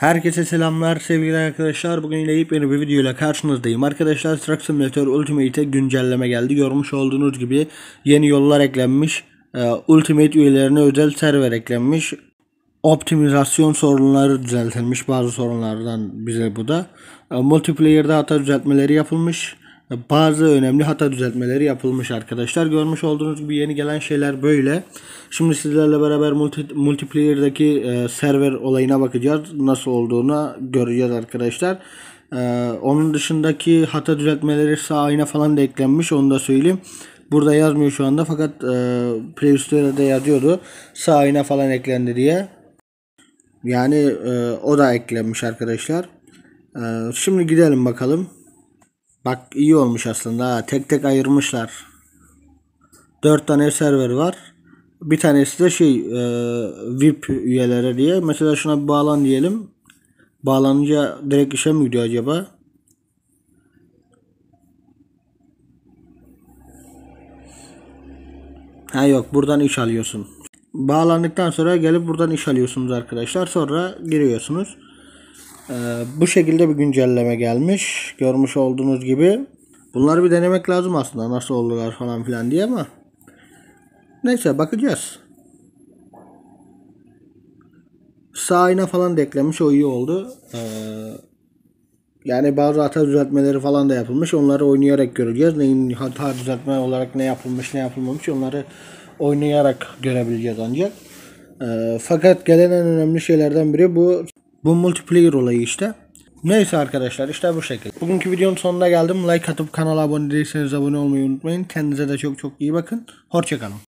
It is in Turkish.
Herkese selamlar sevgili arkadaşlar. Bugün yine yepyeni bir video ile karşınızdayım. Arkadaşlar Truck Simulator Ultimate'e güncelleme geldi. Görmüş olduğunuz gibi yeni yollar eklenmiş. E, Ultimate üyelerine özel server eklenmiş. Optimizasyon sorunları düzeltilmiş. Bazı sorunlardan bize bu da. E, multiplayer'da hata düzeltmeleri yapılmış bazı önemli hata düzeltmeleri yapılmış arkadaşlar. Görmüş olduğunuz gibi yeni gelen şeyler böyle. Şimdi sizlerle beraber multi, multiplayer'daki e, server olayına bakacağız. Nasıl olduğuna göreceğiz arkadaşlar. E, onun dışındaki hata düzeltmeleri sağ ayna falan da eklenmiş. Onu da söyleyeyim. Burada yazmıyor şu anda fakat e, Play Store'da yazıyordu. Sağ ayna falan eklendi diye. Yani e, o da eklenmiş arkadaşlar. E, şimdi gidelim bakalım. Bak iyi olmuş aslında. Ha, tek tek ayırmışlar. 4 tane server var. Bir tanesi de şey e, VIP üyeleri diye. Mesela şuna bir bağlan diyelim. Bağlanınca direkt işe mi gidiyor acaba? Ha yok buradan iş alıyorsun. Bağlandıktan sonra gelip buradan iş alıyorsunuz arkadaşlar. Sonra giriyorsunuz. Ee, bu şekilde bir güncelleme gelmiş. Görmüş olduğunuz gibi. Bunları bir denemek lazım aslında. Nasıl oldular falan filan diye ama. Neyse bakacağız. Sağ ayna falan da eklemiş. O iyi oldu. Ee, yani bazı hata düzeltmeleri falan da yapılmış. Onları oynayarak göreceğiz. Neyin hata düzeltme olarak ne yapılmış ne yapılmamış. Onları oynayarak görebileceğiz ancak. Ee, fakat gelen en önemli şeylerden biri bu bu multiplayer olayı işte. Neyse arkadaşlar işte bu şekilde. Bugünkü videonun sonuna geldim. Like atıp kanala abone değilseniz abone olmayı unutmayın. Kendinize de çok çok iyi bakın. Hoşçakalın.